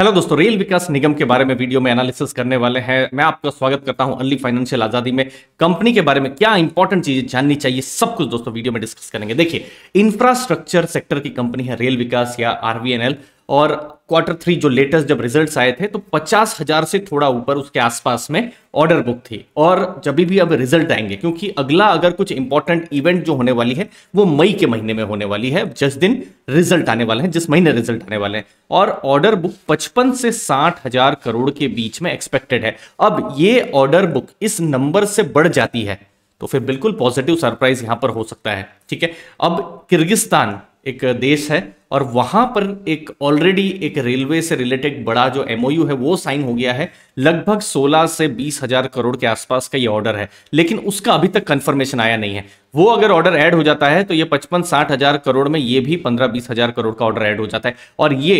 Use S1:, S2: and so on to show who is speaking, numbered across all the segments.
S1: hello दोस्तों rail विकास निगम के बारे में वीडियो में एनालिसिस करने वाले हैं मैं आपका स्वागत करता हूं अली फाइनेंशियल आजादी में कंपनी के बारे में क्या इंपॉर्टेंट चीजें जाननी चाहिए सब कुछ दोस्तों वीडियो में डिस्कस करेंगे देखिए इंफ्रास्ट्रक्चर सेक्टर की कंपनी है रेल विकास या आरवीएनएल और क्वार्टर थ्री जो लेटेस्ट जब रिजल्ट आए थे तो पचास हजार से थोड़ा ऊपर उसके आसपास में ऑर्डर बुक थी और जब भी अब रिजल्ट आएंगे क्योंकि अगला अगर कुछ इंपॉर्टेंट इवेंट जो होने वाली है वो मई के महीने में होने वाली है जिस दिन रिजल्ट आने वाले हैं जिस महीने रिजल्ट आने वाले हैं और ऑर्डर बुक पचपन से साठ हजार करोड़ के बीच में एक्सपेक्टेड है अब ये ऑर्डर बुक इस नंबर से बढ़ जाती है तो फिर बिल्कुल पॉजिटिव सरप्राइज यहां पर हो सकता है ठीक है अब किर्गिस्तान एक देश है और वहां पर एक ऑलरेडी एक रेलवे से रिलेटेड बड़ा जो एमओयू है वो साइन हो गया है लगभग 16 से बीस हजार करोड़ के आसपास का ये ऑर्डर है लेकिन उसका अभी तक कंफर्मेशन आया नहीं है वो अगर ऑर्डर ऐड हो जाता है तो ये पचपन साठ हजार करोड़ में ये भी पंद्रह बीस हजार करोड़ का ऑर्डर ऐड हो जाता है और ये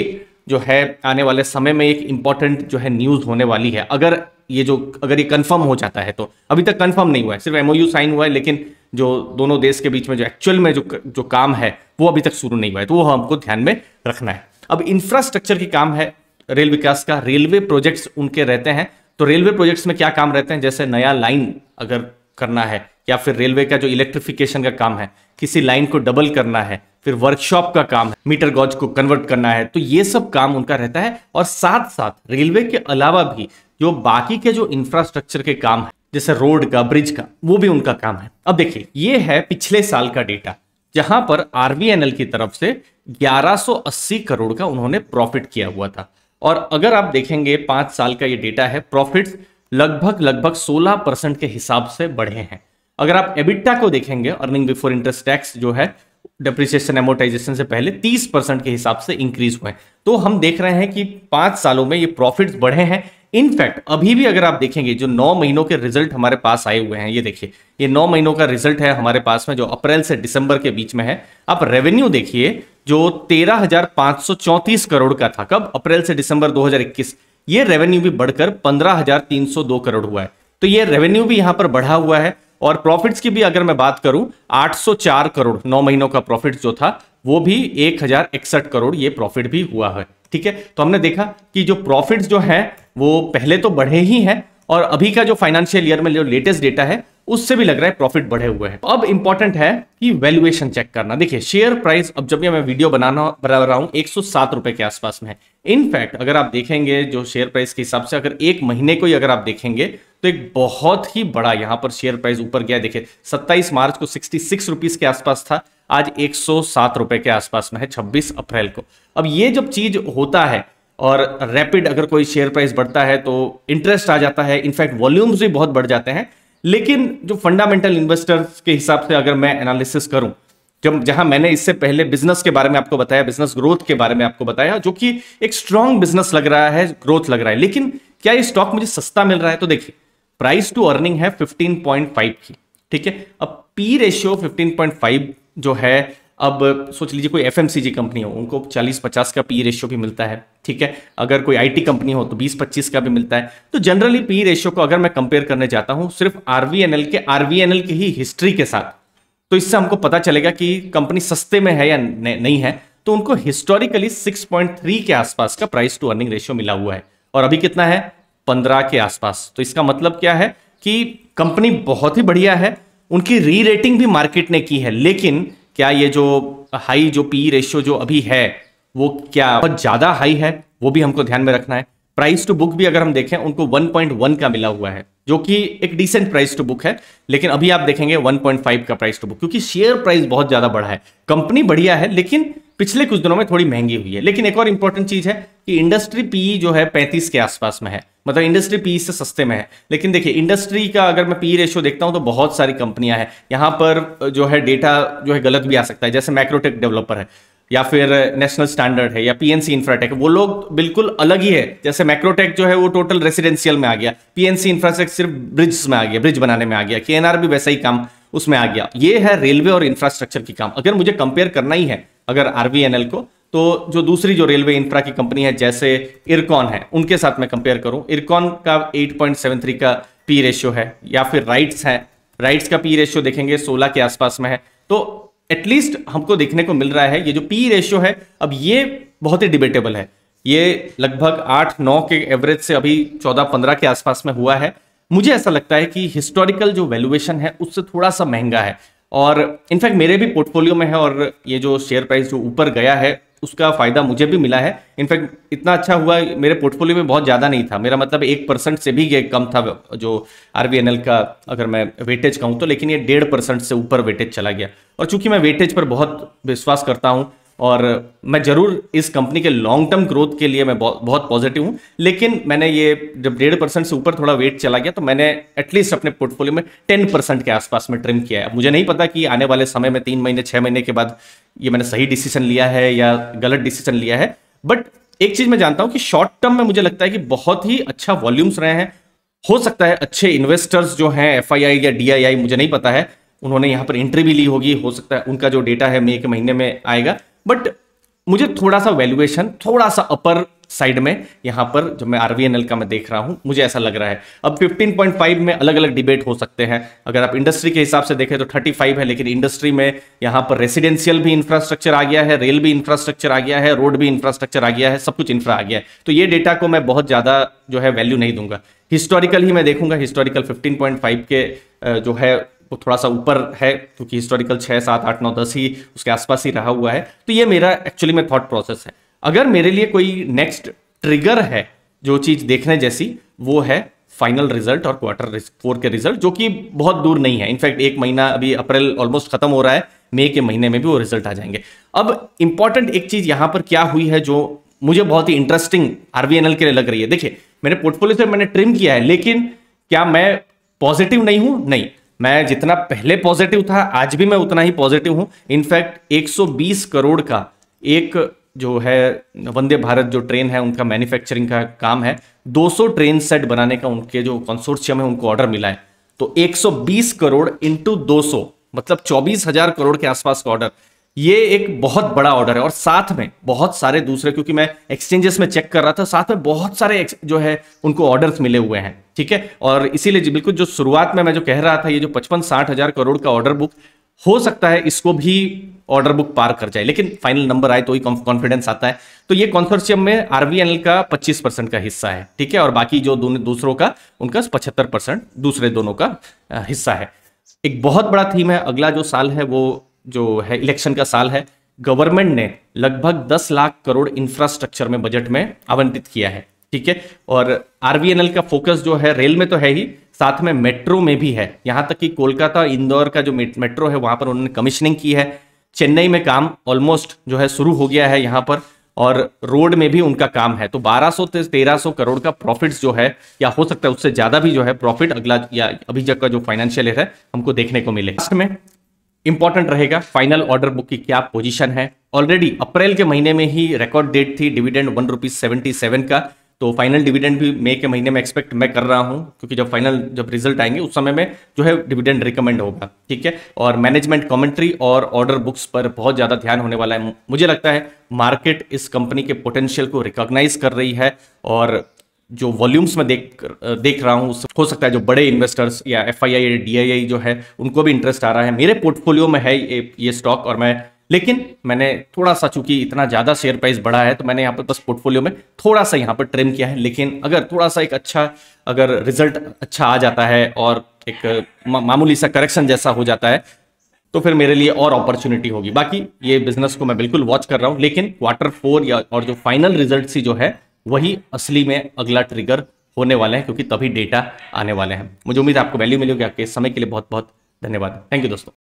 S1: जो है आने वाले समय में एक इंपॉर्टेंट जो है न्यूज होने वाली है अगर ये जो अगर ये कंफर्म हो जाता है तो अभी तक कंफर्म नहीं हुआ है सिर्फ एमओयू साइन हुआ है लेकिन जो दोनों देश के बीच में जो एक्चुअल में जो जो काम है वो अभी तक शुरू नहीं हुआ है तो वो हमको ध्यान में रखना है अब इंफ्रास्ट्रक्चर की काम है रेल विकास का रेलवे प्रोजेक्ट्स उनके रहते हैं तो रेलवे प्रोजेक्ट्स में क्या काम रहते हैं जैसे नया लाइन अगर करना है या फिर रेलवे का जो इलेक्ट्रिफिकेशन का काम है किसी लाइन को डबल करना है फिर वर्कशॉप का काम है मीटर गॉज को कन्वर्ट करना है तो ये सब काम उनका रहता है और साथ साथ रेलवे के अलावा भी जो बाकी के जो इंफ्रास्ट्रक्चर के काम है जैसे रोड का ब्रिज का वो भी उनका काम है अब देखिए ये है पिछले साल का डेटा जहां पर आरबीएनएल की तरफ से 1180 करोड़ का उन्होंने प्रॉफिट किया हुआ था और अगर आप देखेंगे पांच साल का ये डेटा है प्रॉफिट्स लगभग लगभग 16 परसेंट के हिसाब से बढ़े हैं अगर आप एबिटा को देखेंगे अर्निंग बिफोर इंटरेस्ट टैक्स जो है डिप्रिसिएशन एमोटाइजेशन से पहले 30 परसेंट के हिसाब से इंक्रीज हुए तो हम देख रहे हैं कि पांच सालों में ये प्रॉफिट्स बढ़े हैं इनफैक्ट अभी भी अगर आप देखेंगे जो नौ महीनों के रिजल्ट हमारे पास आए हुए हैं ये देखिए ये नौ महीनों का रिजल्ट है हमारे पास में जो अप्रैल से दिसंबर के बीच में है आप रेवेन्यू देखिए जो तेरह करोड़ का था कब अप्रैल से दिसंबर 2021 ये रेवेन्यू भी बढ़कर 15,302 करोड़ हुआ है तो ये रेवेन्यू भी यहां पर बढ़ा हुआ है और प्रॉफिट्स की भी अगर मैं बात करूं 804 करोड़ नौ महीनों का प्रॉफिट जो था वो भी एक करोड़ ये प्रॉफिट भी हुआ है ठीक है तो हमने देखा कि जो प्रॉफिट्स जो हैं वो पहले तो बढ़े ही हैं और अभी का जो फाइनेंशियल ईयर में जो लेटेस्ट डेटा है उससे भी लग रहा है प्रॉफिट बढ़े हुए हैं अब इंपॉर्टेंट है कि वैल्यूएशन चेक करना देखिए शेयर प्राइस अब जब मैं वीडियो बनाना बना रहा हूँ एक रुपए के आसपास में है इनफैक्ट अगर आप देखेंगे जो शेयर प्राइस के हिसाब से अगर एक महीने को ही अगर आप देखेंगे तो एक बहुत ही बड़ा यहाँ पर शेयर प्राइस ऊपर गया देखिए सत्ताईस मार्च को सिक्सटी रुपीस के आसपास था आज एक रुपए के आसपास में है छब्बीस अप्रैल को अब ये जब चीज होता है और रैपिड अगर कोई शेयर प्राइस बढ़ता है तो इंटरेस्ट आ जाता है इनफैक्ट वॉल्यूम्स भी बहुत बढ़ जाते हैं लेकिन जो फंडामेंटल इन्वेस्टर्स के हिसाब से अगर मैं एनालिसिस करूं जब जहां मैंने इससे पहले बिजनेस के बारे में आपको बताया बिजनेस ग्रोथ के बारे में आपको बताया जो कि एक स्ट्रांग बिजनेस लग रहा है ग्रोथ लग रहा है लेकिन क्या ये स्टॉक मुझे सस्ता मिल रहा है तो देखिए प्राइस टू अर्निंग है 15.5 की ठीक है अब पी रेशियो 15.5 जो है अब सोच लीजिए कोई एफ कंपनी हो उनको 40-50 का पी रेशियो e भी मिलता है ठीक है अगर कोई आईटी कंपनी हो तो 20-25 का भी मिलता है तो जनरली पी रेशियो को अगर मैं कंपेयर करने जाता हूँ सिर्फ आर के आर की ही हिस्ट्री के साथ तो इससे हमको पता चलेगा कि कंपनी सस्ते में है या नहीं है तो उनको हिस्टोरिकली 6.3 के आसपास का प्राइस टू अर्निंग रेशियो मिला हुआ है और अभी कितना है 15 के आसपास तो इसका मतलब क्या है कि कंपनी बहुत ही बढ़िया है उनकी री रेटिंग भी मार्केट ने की है लेकिन क्या ये जो हाई जो पी रेशियो जो अभी है वो क्या बहुत ज़्यादा हाई है वो भी हमको ध्यान में रखना है प्राइस टू बुक भी अगर हम देखें उनको 1.1 का मिला हुआ है जो कि एक डिसेंट प्राइस टू बुक है लेकिन अभी आप देखेंगे 1.5 का प्राइस टू बुक क्योंकि शेयर प्राइस बहुत ज्यादा बढ़ा है कंपनी बढ़िया है लेकिन पिछले कुछ दिनों में थोड़ी महंगी हुई है लेकिन एक और इंपॉर्टेंट चीज है कि इंडस्ट्री पीई जो है पैंतीस के आसपास में है मतलब इंडस्ट्री पीई से सस्ते में है लेकिन देखिए इंडस्ट्री का अगर मैं पी रेशियो देखता हूं तो बहुत सारी कंपनियां हैं यहां पर जो है डेटा जो है गलत भी आ सकता है जैसे माइक्रोटेक डेवलपर है या फिर नेशनल स्टैंडर्ड है या पीएनसी इंफ्राटेक वो लोग बिल्कुल अलग ही है जैसे मैक्रोटेक जो है वो टोटल रेसिडेंशियल में आ गया पीएनसी इंफ्रास्ट्रक्चर सिर्फ ब्रिज में आ गया ब्रिज बनाने में आ गया के भी वैसा ही काम उसमें आ गया ये है रेलवे और इंफ्रास्ट्रक्चर की काम अगर मुझे कंपेयर करना ही है अगर आरवीएनएल को तो जो दूसरी जो रेलवे इंफ्रा की कंपनी है जैसे इरकॉन है उनके साथ मैं कंपेयर करूं इरकॉन का 8.73 का पी रेशियो है या फिर राइट्स है राइट्स का पी रेशियो देखेंगे 16 के आसपास में है तो एटलीस्ट हमको देखने को मिल रहा है ये जो पी रेशियो है अब ये बहुत ही डिबेटेबल है ये लगभग आठ नौ के एवरेज से अभी चौदह पंद्रह के आसपास में हुआ है मुझे ऐसा लगता है कि हिस्टोरिकल जो वैल्यूएशन है उससे थोड़ा सा महंगा है और इनफैक्ट मेरे भी पोर्टफोलियो में है और ये जो शेयर प्राइस जो ऊपर गया है उसका फ़ायदा मुझे भी मिला है इनफैक्ट इतना अच्छा हुआ मेरे पोर्टफोलियो में बहुत ज़्यादा नहीं था मेरा मतलब एक परसेंट से भी ये कम था जो आर का अगर मैं वेटेज कहूँ तो लेकिन ये डेढ़ परसेंट से ऊपर वेटेज चला गया और चूंकि मैं वेटेज पर बहुत विश्वास करता हूँ और मैं ज़रूर इस कंपनी के लॉन्ग टर्म ग्रोथ के लिए मैं बहुत पॉजिटिव हूँ लेकिन मैंने ये जब डेढ़ परसेंट से ऊपर थोड़ा वेट चला गया तो मैंने एटलीस्ट अपने पोर्टफोलियो में टेन परसेंट के आसपास में ट्रिम किया है मुझे नहीं पता कि आने वाले समय में तीन महीने छः महीने के बाद ये मैंने सही डिसीजन लिया है या गलत डिसीजन लिया है बट एक चीज़ मैं जानता हूँ कि शॉर्ट टर्म में मुझे लगता है कि बहुत ही अच्छा वॉल्यूम्स रहे हैं हो सकता है अच्छे इन्वेस्टर्स जो हैं एफ या डी मुझे नहीं पता है उन्होंने यहाँ पर एंट्री भी ली होगी हो सकता है उनका जो डेटा है मई के महीने में आएगा बट मुझे थोड़ा सा वैल्यूएशन थोड़ा सा अपर साइड में यहाँ पर जो मैं आरवीएनएल का मैं देख रहा हूँ मुझे ऐसा लग रहा है अब 15.5 में अलग अलग डिबेट हो सकते हैं अगर आप इंडस्ट्री के हिसाब से देखें तो 35 है लेकिन इंडस्ट्री में यहाँ पर रेसिडेंशियल भी इंफ्रास्ट्रक्चर आ गया है रेल भी इंफ्रास्ट्रक्चर आ गया है रोड भी इंफ्रास्ट्रक्चर आ गया है सब कुछ इंफ्रा आ गया है तो ये डेटा को मैं बहुत ज़्यादा जो है वैल्यू नहीं दूंगा हिस्टोरिकल ही मैं देखूंगा हिस्टोरिकल फिफ्टीन के जो है वो थोड़ा सा ऊपर है क्योंकि हिस्टोरिकल छः सात आठ नौ दस ही उसके आसपास ही रहा हुआ है तो ये मेरा एक्चुअली में थॉट प्रोसेस है अगर मेरे लिए कोई नेक्स्ट ट्रिगर है जो चीज़ देखने जैसी वो है फाइनल रिजल्ट और क्वार्टर फोर के रिजल्ट जो कि बहुत दूर नहीं है इनफैक्ट एक महीना अभी अप्रैल ऑलमोस्ट खत्म हो रहा है मई के महीने में भी वो रिजल्ट आ जाएंगे अब इंपॉर्टेंट एक चीज़ यहां पर क्या हुई है जो मुझे बहुत ही इंटरेस्टिंग आरबीएनएल के लिए लग रही है देखिए मैंने पोर्टफोलियो से मैंने ट्रिम किया है लेकिन क्या मैं पॉजिटिव नहीं हूं नहीं मैं जितना पहले पॉजिटिव था आज भी मैं उतना ही पॉजिटिव हूं इनफैक्ट 120 करोड़ का एक जो है वंदे भारत जो ट्रेन है उनका मैन्युफैक्चरिंग का काम है 200 ट्रेन सेट बनाने का उनके जो कंसोर्शियम है उनको ऑर्डर मिला है तो 120 करोड़ इंटू 200 मतलब चौबीस हजार करोड़ के आसपास का ऑर्डर ये एक बहुत बड़ा ऑर्डर है और साथ में बहुत सारे दूसरे क्योंकि मैं एक्सचेंजेस में चेक कर रहा था साथ में बहुत सारे जो है उनको ऑर्डर्स मिले हुए हैं ठीक है और इसीलिए बिल्कुल जो शुरुआत में मैं जो कह रहा था ये जो पचपन साठ हजार करोड़ का ऑर्डर बुक हो सकता है इसको भी ऑर्डर बुक पार कर जाए लेकिन फाइनल नंबर आए तो ही कॉन्फिडेंस आता है तो ये कॉन्सोर्सियम में आरवीएनएल का 25 परसेंट का हिस्सा है ठीक है और बाकी जो दूसरों का उनका 75 परसेंट दूसरे दोनों का हिस्सा है एक बहुत बड़ा थीम है अगला जो साल है वो जो है इलेक्शन का साल है गवर्नमेंट ने लगभग 10 लाख करोड़ इंफ्रास्ट्रक्चर में बजट में आवंटित किया है ठीक है और आरवीएनएल का फोकस जो है रेल में तो है ही साथ में मेट्रो में भी है यहां तक कि कोलकाता इंदौर का जो मेट्रो है वहां पर उन्होंने कमिश्निंग की है चेन्नई में काम ऑलमोस्ट जो है शुरू हो गया है यहां पर और रोड में भी उनका काम है तो 1200 तेरह 1300 करोड़ का प्रॉफिट्स जो है या हो सकता है उससे ज्यादा भी जो है प्रॉफिट अगला या अभी जब का जो फाइनेंशियल ईयर है हमको देखने को मिले लास्ट में इंपॉर्टेंट रहेगा फाइनल ऑर्डर बुक की क्या पोजीशन है ऑलरेडी अप्रैल के महीने में ही रिकॉर्ड डेट थी dividend one rupees seventy seven का तो फाइनल डिविडेंड भी मई के महीने में एक्सपेक्ट मैं कर रहा हूं क्योंकि जब फाइनल जब रिजल्ट आएंगे उस समय में जो है डिविडेंड रिकमेंड होगा ठीक है और मैनेजमेंट कमेंट्री और ऑर्डर बुक्स पर बहुत ज़्यादा ध्यान होने वाला है मुझे लगता है मार्केट इस कंपनी के पोटेंशियल को रिकॉग्नाइज कर रही है और जो वॉल्यूम्स में देख देख रहा हूँ हो सकता है जो बड़े इन्वेस्टर्स या एफ आई या डी जो है उनको भी इंटरेस्ट आ रहा है मेरे पोर्टफोलियो में है ये, ये स्टॉक और मैं लेकिन मैंने थोड़ा सा चूंकि इतना ज़्यादा शेयर प्राइस बढ़ा है तो मैंने यहाँ पर बस पोर्टफोलियो में थोड़ा सा यहाँ पर ट्रिम किया है लेकिन अगर थोड़ा सा एक अच्छा अगर रिजल्ट अच्छा आ जाता है और एक मामूली सा करेक्शन जैसा हो जाता है तो फिर मेरे लिए और अपॉर्चुनिटी होगी बाकी ये बिजनेस को मैं बिल्कुल वॉच कर रहा हूँ लेकिन क्वार्टर फोर या और जो फाइनल रिजल्ट सी जो है वही असली में अगला ट्रिगर होने वाला है क्योंकि तभी डेटा आने वाले हैं मुझे उम्मीद है आपको वैल्यू मिलेगी आपके समय के लिए बहुत बहुत धन्यवाद थैंक यू दोस्तों